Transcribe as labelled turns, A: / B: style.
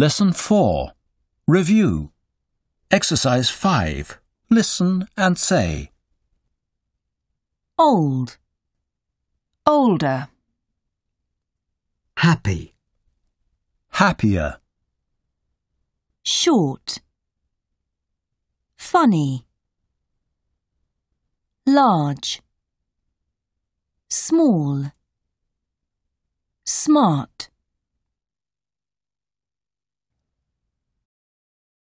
A: Lesson 4 Review Exercise 5 Listen
B: and say
C: Old
D: Older
E: Happy Happier
D: Short Funny Large Small Smart